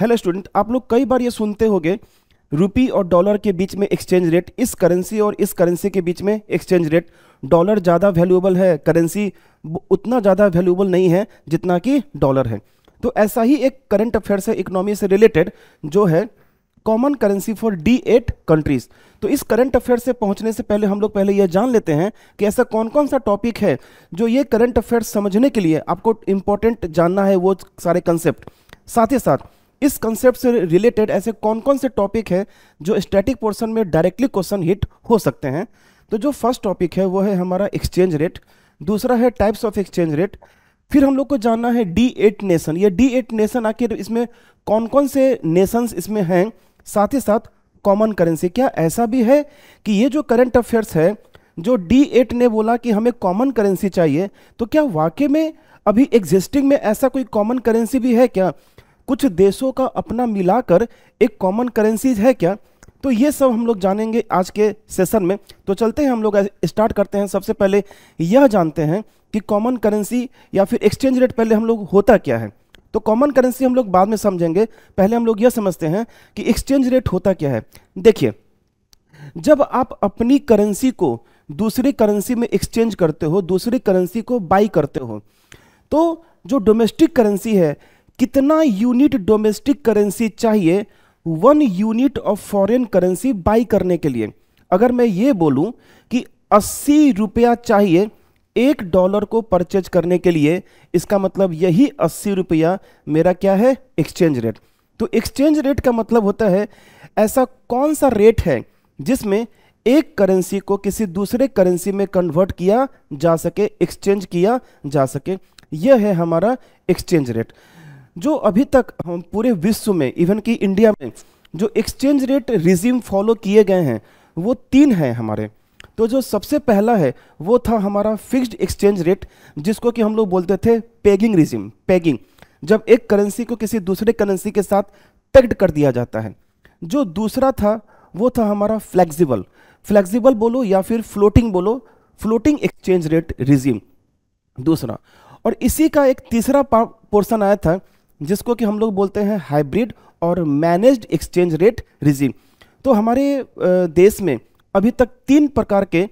hello student आप लोग कई बार ये सुनते होंगे रुपी और डॉलर के बीच में एक्सचेंज रेट इस करेंसी और इस करेंसी के बीच में एक्सचेंज रेट डॉलर ज़्यादा वैल्यूएबल है करेंसी उतना ज़्यादा वैल्यूएबल नहीं है जितना कि डॉलर है तो ऐसा ही एक करंट अफेयर्स है इकोनॉमी से रिलेटेड जो है common currency for D eight countries तो इस करंट अफेयर से पहुंचने से पहले हम लोग पहले यह जान लेते हैं कि ऐसा कौन कौन सा टॉपिक है जो ये करंट अफेयर समझने के लिए आपको इम्पोर्टेंट जानना है वो सारे कंसेप्ट साथ ही साथ इस कंसेप्ट से रिलेटेड ऐसे कौन कौन से टॉपिक हैं जो स्टैटिक पोर्शन में डायरेक्टली क्वेश्चन हिट हो सकते हैं तो जो फर्स्ट टॉपिक है वो है हमारा एक्सचेंज रेट दूसरा है टाइप्स ऑफ एक्सचेंज रेट फिर हम लोग को जानना है डी एट नेशन ये डी एट नेशन आखिर इसमें कौन कौन से नेशंस इसमें हैं साथ ही साथ कॉमन करेंसी क्या ऐसा भी है कि ये जो करंट अफेयर्स है जो डी एट ने बोला कि हमें कॉमन करेंसी चाहिए तो क्या वाकई में अभी एग्जिस्टिंग में ऐसा कोई कॉमन करेंसी भी है क्या कुछ देशों का अपना मिलाकर एक कॉमन करेंसीज है क्या तो ये सब हम लोग जानेंगे आज के सेशन में तो चलते हैं हम लोग स्टार्ट करते हैं सबसे पहले यह जानते हैं कि कॉमन करेंसी या फिर एक्सचेंज रेट पहले हम लोग होता क्या है तो कॉमन करेंसी हम लोग बाद में समझेंगे पहले हम लोग यह समझते हैं कि एक्सचेंज रेट होता क्या है देखिए जब आप अपनी करेंसी को दूसरी करेंसी में एक्सचेंज करते हो दूसरी करेंसी को बाई करते हो तो जो डोमेस्टिक करेंसी है कितना यूनिट डोमेस्टिक करेंसी चाहिए one unit of foreign currency buy करने के लिए अगर मैं ये बोलूं कि अस्सी रुपया चाहिए एक डॉलर को परचेज करने के लिए इसका मतलब यही अस्सी रुपया मेरा क्या है एक्सचेंज रेट तो एक्सचेंज रेट का मतलब होता है ऐसा कौन सा रेट है जिसमें एक करेंसी को किसी दूसरे करेंसी में कन्वर्ट किया जा सके एक्सचेंज किया जा सके यह है हमारा एक्सचेंज रेट जो अभी तक हम पूरे विश्व में इवन कि इंडिया में जो एक्सचेंज रेट रिजीम फॉलो किए गए हैं वो तीन हैं हमारे तो जो सबसे पहला है वो था हमारा फिक्स्ड एक्सचेंज रेट जिसको कि हम लोग बोलते थे पेगिंग रिजिम पेगिंग जब एक करेंसी को किसी दूसरे करेंसी के साथ पेग्ड कर दिया जाता है जो दूसरा था वो था हमारा फ्लैक्सीबल फ्लैक्सीबल बोलो या फिर फ्लोटिंग बोलो फ्लोटिंग एक्सचेंज रेट रिजीम दूसरा और इसी का एक तीसरा पोर्सन आया था जिसको कि हम लोग बोलते हैं हाइब्रिड और मैनेज्ड एक्सचेंज रेट रिजीम तो हमारे देश में अभी तक तीन प्रकार के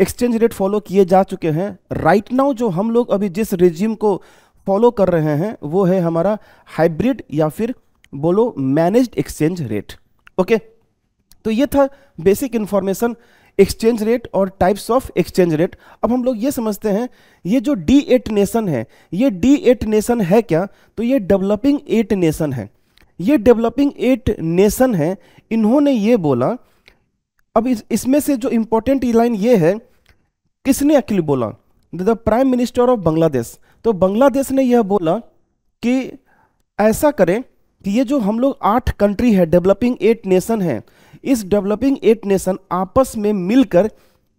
एक्सचेंज रेट फॉलो किए जा चुके हैं राइट नाउ जो हम लोग अभी जिस रिजीम को फॉलो कर रहे हैं वो है हमारा हाइब्रिड या फिर बोलो मैनेज्ड एक्सचेंज रेट ओके तो ये था बेसिक इन्फॉर्मेशन एक्सचेंज रेट और टाइप्स ऑफ एक्सचेंज रेट अब हम लोग ये समझते हैं ये जो डी एट नेशन है ये डी एट नेशन है क्या तो ये डेवलपिंग एट नेशन है ये डेवलपिंग एट नेशन है इन्होंने ये बोला अब इस इसमें से जो इम्पोर्टेंट लाइन ये है किसने अकेले बोला the prime minister of Bangladesh तो बांग्लादेश ने यह बोला कि ऐसा करें कि ये जो हम लोग आठ कंट्री है डेवलपिंग एट नेशन है इस डेवलपिंग एट नेशन आपस में मिलकर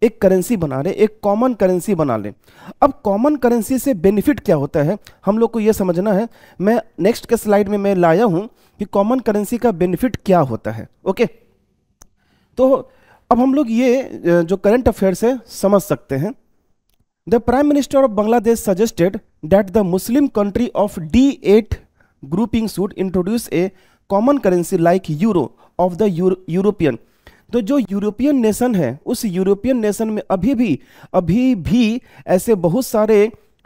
एक करेंसी बना लें एक कॉमन करेंसी बना लें अब कॉमन करेंसी से बेनिफिट क्या होता है हम लोग को यह समझना है मैं नेक्स्ट के स्लाइड में मैं लाया हूँ कि कॉमन करेंसी का बेनिफिट क्या होता है ओके तो अब हम लोग ये जो करंट अफेयर्स है समझ सकते हैं the prime minister of Bangladesh suggested that the Muslim country of D eight grouping should introduce a common currency like euro of the European तो जो यूरोपियन नेशन है उस यूरोपियन नेशन में अभी भी अभी भी ऐसे बहुत सारे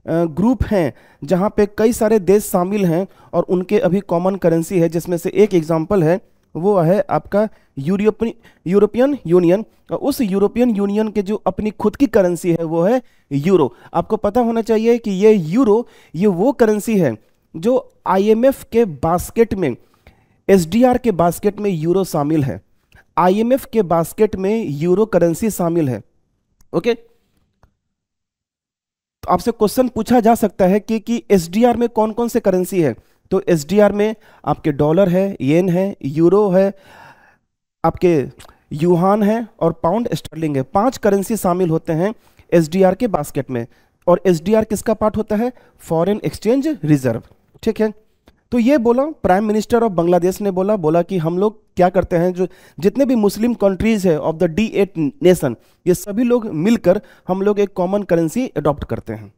ग्रुप हैं जहाँ पे कई सारे देश शामिल हैं और उनके अभी कॉमन करेंसी है जिसमें से एक एग्जाम्पल है वो है आपका यूरोपियन यूरोपियन यूनियन और उस यूरोपियन यूनियन के जो अपनी खुद की करेंसी है वो है यूरो आपको पता होना चाहिए कि ये यूरो ये वो करेंसी है जो आई के बास्केट में एसडीआर के बास्केट में यूरो शामिल है आईएमएफ के बास्केट में यूरो करेंसी शामिल है ओके तो आपसे क्वेश्चन पूछा जा सकता है कि कि एसडीआर में कौन कौन से करेंसी है तो एसडीआर में आपके डॉलर है येन है यूरो है आपके यूहान है और पाउंड स्टर्लिंग है पांच करेंसी शामिल होते हैं एसडीआर के बास्केट में और एसडीआर किसका पार्ट होता है फॉरेन एक्सचेंज रिजर्व ठीक है तो ये बोला प्राइम मिनिस्टर ऑफ बांग्लादेश ने बोला बोला कि हम लोग क्या करते हैं जो जितने भी मुस्लिम कंट्रीज है of the D eight nation ये सभी लोग मिलकर हम लोग एक कॉमन करेंसी अडॉप्ट करते हैं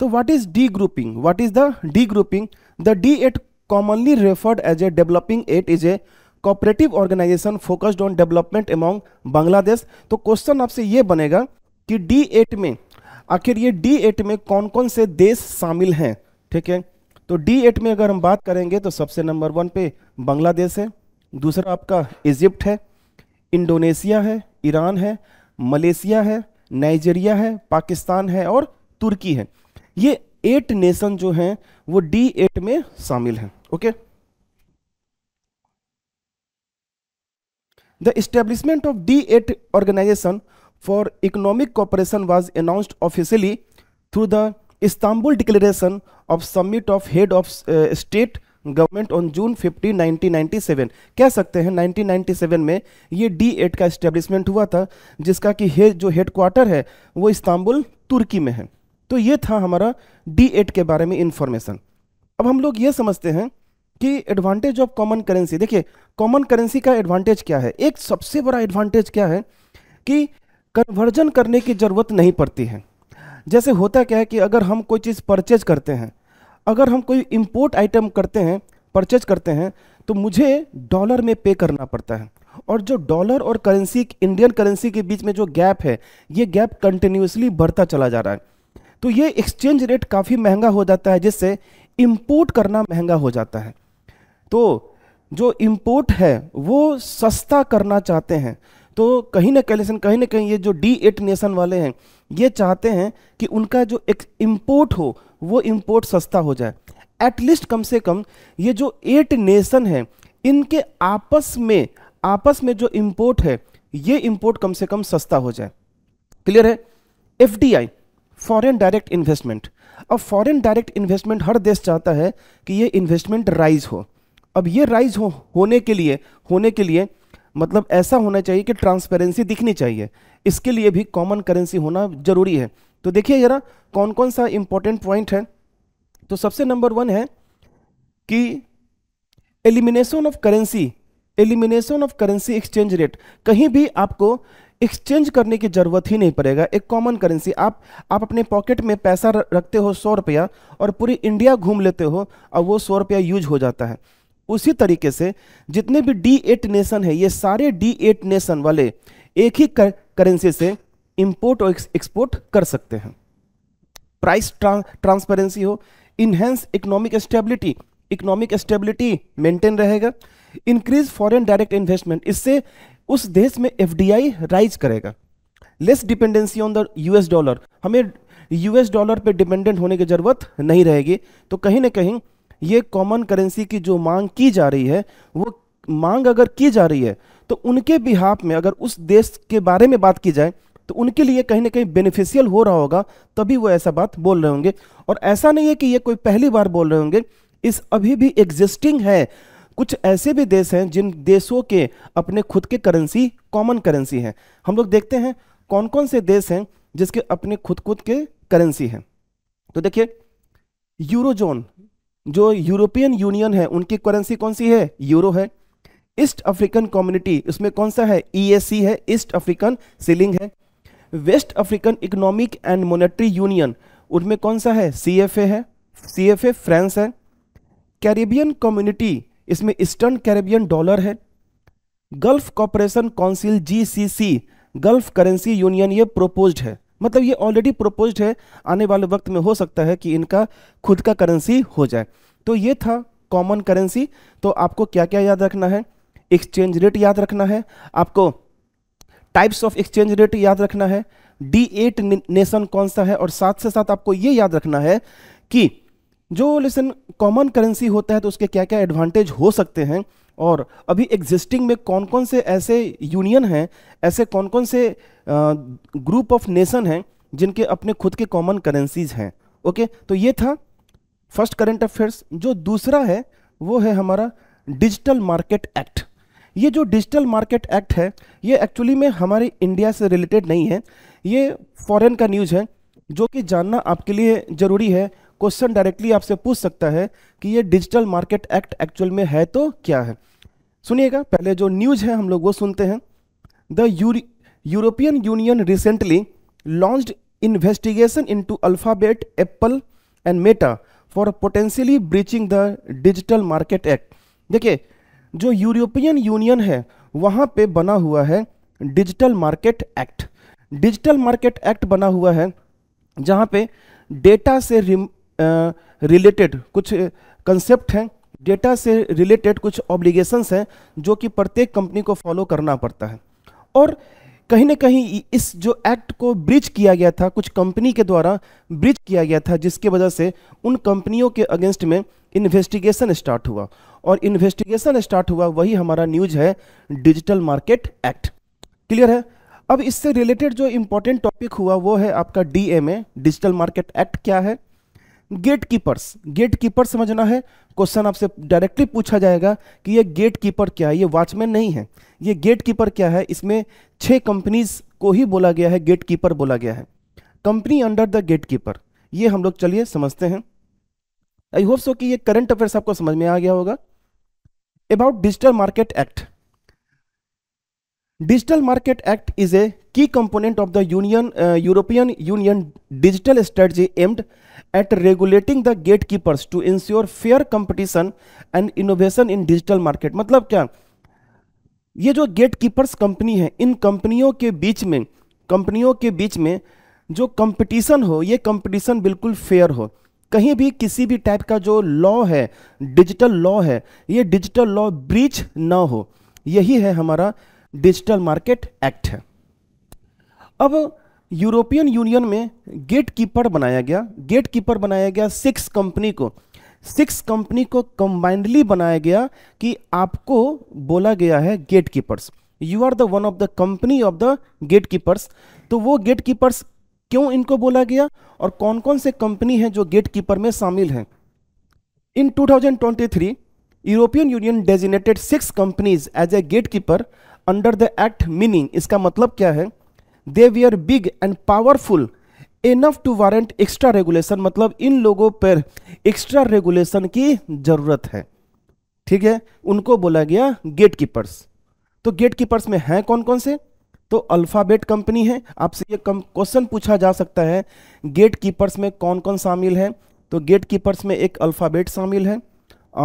तो what is D grouping what is the D grouping the D eight commonly referred as a developing eight is a cooperative organisation focused on development among Bangladesh तो क्वेश्चन आपसे ये बनेगा कि डी एट में आखिर ये डी एट में कौन कौन से देश शामिल हैं ठीक है तो डी एट में अगर हम बात करेंगे तो सबसे नंबर वन पे बांग्लादेश है दूसरा आपका इजिप्ट है इंडोनेशिया है ईरान है मलेशिया है नाइजीरिया है पाकिस्तान है और तुर्की है ये एट नेशन जो हैं वो डी एट में शामिल हैं okay the establishment of D eight organisation for economic cooperation was announced officially through the Istanbul declaration of summit of head of state government on June 15, 1997 कह सकते हैं 1997 में ये डी एट का इस्टेब्लिशमेंट हुआ था जिसका कि हे, जो हेडक्वार्टर है वो इस्तांबुल तुर्की में है तो ये था हमारा डी एट के बारे में इन्फॉर्मेशन अब हम लोग ये समझते हैं कि एडवांटेज ऑफ कॉमन करेंसी देखिए कॉमन करेंसी का एडवांटेज क्या है एक सबसे बड़ा एडवांटेज क्या है कि कन्वर्जन करने की ज़रूरत नहीं पड़ती है जैसे होता क्या है कि अगर हम कोई चीज़ परचेज करते हैं अगर हम कोई इम्पोर्ट आइटम करते हैं परचेज करते हैं तो मुझे डॉलर में पे करना पड़ता है और जो डॉलर और करेंसी इंडियन करेंसी के बीच में जो गैप है ये गैप कंटिन्यूसली बढ़ता चला जा रहा है तो ये एक्सचेंज रेट काफ़ी महंगा हो जाता है जिससे इम्पोर्ट करना महंगा हो जाता है तो जो इम्पोर्ट है वो सस्ता करना चाहते हैं तो कहीं ना कहीं कहीं ना कहीं ये जो डी एट नेशन वाले हैं ये चाहते हैं कि उनका जो एक इम्पोर्ट हो वो इम्पोर्ट सस्ता हो जाए एटलीस्ट कम से कम ये जो एट नेशन है इनके आपस में आपस में जो इम्पोर्ट है ये इम्पोर्ट कम से कम सस्ता हो जाए क्लियर है F D I foreign direct investment अब फॉरेन डायरेक्ट इन्वेस्टमेंट हर देश चाहता है कि ये इन्वेस्टमेंट राइज हो अब ये राइज हो होने के लिए होने के लिए मतलब ऐसा होना चाहिए कि ट्रांसपेरेंसी दिखनी चाहिए इसके लिए भी कॉमन करेंसी होना जरूरी है तो देखिए जरा कौन कौन सा इंपॉर्टेंट पॉइंट है तो सबसे नंबर वन है कि elimination of currency elimination of currency exchange rate कहीं भी आपको एक्सचेंज करने की ज़रूरत ही नहीं पड़ेगा एक कॉमन करेंसी आप आप अपने पॉकेट में पैसा रखते हो सौ रुपया और पूरी इंडिया घूम लेते हो और वो सौ रुपया यूज हो जाता है उसी तरीके से जितने भी डी एट नेशन है ये सारे डी एट नेशन वाले एक ही कर, करेंसी से इंपोर्ट और एक्सपोर्ट कर सकते हैं प्राइस ट्रांसपेरेंसी हो enhance economic stability economic stability maintain रहेगा इंक्रीज फॉरेन डायरेक्ट इन्वेस्टमेंट इससे उस देश में एफ राइज करेगा less dependency on the US dollar हमें यूएस डॉलर पे डिपेंडेंट होने की ज़रूरत नहीं रहेगी तो कहीं ना कहीं ये कॉमन करेंसी की जो मांग की जा रही है वो मांग अगर की जा रही है तो उनके बिहाफ में अगर उस देश के बारे में बात की जाए तो उनके लिए कहीं ना कहीं बेनिफिशियल हो रहा होगा तभी वो ऐसा बात बोल रहे होंगे और ऐसा नहीं है कि ये कोई पहली बार बोल रहे होंगे इस अभी भी एग्जिस्टिंग है कुछ ऐसे भी देश हैं जिन देशों के अपने खुद के करेंसी कॉमन करेंसी हैं हम लोग देखते हैं कौन कौन से देश हैं जिसके अपने खुद खुद के करेंसी हैं तो देखिए यूरोजोन जो यूरोपियन यूनियन है उनकी करेंसी कौन सी है यूरो है ईस्ट अफ्रीकन कम्युनिटी उसमें कौन सा है सी e है ईस्ट अफ्रीकन सीलिंग है West African economic and monetary union उनमें कौन सा है सी एफ ए है सी एफ ए फ्रांस है कैरेबियन कम्युनिटी इसमें ईस्टर्न कैरेबियन डॉलर है gulf cooperation council G C C gulf currency union ये प्रोपोज्ड है मतलब ये ऑलरेडी प्रपोज्ड है आने वाले वक्त में हो सकता है कि इनका खुद का करेंसी हो जाए तो ये था कॉमन करेंसी तो आपको क्या क्या याद रखना है एक्सचेंज रेट याद रखना है आपको टाइप्स ऑफ एक्सचेंज रेट याद रखना है डी एट नेशन कौन सा है और साथ से साथ आपको ये याद रखना है कि जो लेसन कॉमन करेंसी होता है तो उसके क्या क्या एडवांटेज हो सकते हैं और अभी एग्जिस्टिंग में कौन कौन से ऐसे यूनियन हैं ऐसे कौन कौन से ग्रुप ऑफ नेशन हैं जिनके अपने खुद के कॉमन करेंसीज हैं ओके तो ये था फर्स्ट करंट अफेयर्स जो दूसरा है वो है हमारा डिजिटल मार्केट एक्ट ये जो डिजिटल मार्केट एक्ट है ये एक्चुअली में हमारे इंडिया से रिलेटेड नहीं है ये फॉरेन का न्यूज़ है जो कि जानना आपके लिए ज़रूरी है क्वेश्चन डायरेक्टली आपसे पूछ सकता है कि ये डिजिटल मार्केट एक्ट एक्चुअल में है तो क्या है सुनिएगा पहले जो न्यूज है हम लोग वो सुनते हैं the European union recently launch investigation into Alphabet Apple and Meta for potentially breaching the digital market act देखिए जो यूरोपियन यूनियन है वहाँ पे बना हुआ है digital market act digital market act बना हुआ है जहाँ पे डेटा से रिलेटेड कुछ कंसेप्ट हैं डेटा से रिलेटेड कुछ ऑब्लिगेशंस हैं जो कि प्रत्येक कंपनी को फॉलो करना पड़ता है और कहीं ना कहीं इस जो एक्ट को ब्रिज किया गया था कुछ कंपनी के द्वारा ब्रिज किया गया था जिसके वजह से उन कंपनियों के अगेंस्ट में इन्वेस्टिगेशन स्टार्ट हुआ और इन्वेस्टिगेशन स्टार्ट हुआ वही हमारा न्यूज है डिजिटल मार्केट एक्ट क्लियर है अब इससे रिलेटेड जो इम्पोर्टेंट टॉपिक हुआ वो है आपका डी डिजिटल मार्केट एक्ट क्या है गेट कीपर्स गेट कीपर समझना है क्वेश्चन आपसे डायरेक्टली पूछा जाएगा कि ये गेट कीपर क्या है ये वॉचमैन नहीं है ये गेट कीपर क्या है इसमें छह कंपनीज को ही बोला गया है गेट कीपर बोला गया है company under the gate keeper ये हम लोग चलिए समझते हैं आई होप सो कि ये करंट अफेयर्स आपको समझ में आ गया होगा about digital market act digital market act is a key component of the union European union digital strategy aimed at regulating the gatekeepers to ensure fair competition and innovation in digital market मतलब क्या ये जो gatekeepers company है इन कंपनियों के बीच में कंपनियों के बीच में जो कंपटीशन हो ये कंपटीशन बिल्कुल फेयर हो कहीं भी किसी भी टाइप का जो लॉ है डिजिटल लॉ है ये डिजिटल लॉ ब्रीच ना हो यही है हमारा डिजिटल मार्केट एक्ट है अब यूरोपियन यूनियन में गेट कीपर बनाया गया गेट कीपर बनाया गया सिक्स कंपनी को सिक्स कंपनी को कंबाइंडली बनाया गया कि आपको बोला गया है gate keepers you are the one of the company of the gate keepers तो वो गेट कीपर्स क्यों इनको बोला गया और कौन कौन से कंपनी हैं जो गेट कीपर में शामिल हैं in 2023 European Union designated six companies as a gatekeeper under the act meaning इसका मतलब क्या है they we are big and powerful enough to warrant extra regulation मतलब इन लोगों पर एक्स्ट्रा रेगुलेशन की जरूरत है ठीक है उनको बोला गया गेट कीपर्स तो गेट कीपर्स में हैं कौन कौन से तो अल्फ़ाबेट कंपनी है आपसे ये क्वेश्चन पूछा जा सकता है गेट कीपर्स में कौन तो कौन शामिल है तो गेट कीपर्स में एक अल्फ़ाबेट शामिल है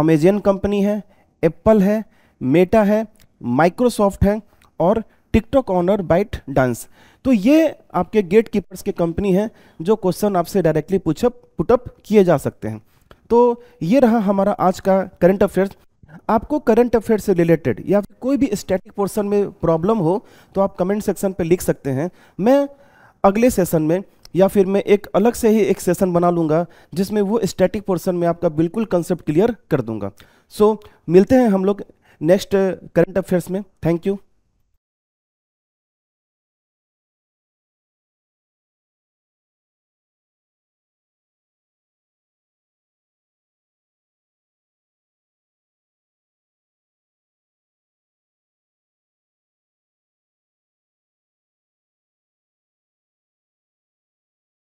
अमेजन कंपनी है एप्पल है मेटा है माइक्रोसॉफ्ट है और टिकटॉक ऑनर बाइट डांस तो ये आपके गेट कीपर्स की कंपनी है जो क्वेश्चन आपसे डायरेक्टली पुछअप पुटअप किए जा सकते हैं तो ये रहा हमारा आज का करंट अफेयर्स आपको करंट अफेयर से रिलेटेड या फिर कोई भी स्टैटिक पोर्सन में प्रॉब्लम हो तो आप कमेंट सेक्शन पर लिख सकते हैं मैं अगले सेशन में या फिर मैं एक अलग से ही एक सेशन बना लूँगा जिसमें वो स्टैटिक पोर्सन में आपका बिल्कुल कंसेप्ट क्लियर कर दूंगा सो so, मिलते हैं हम लोग नेक्स्ट करंट अफेयर्स में थैंक यू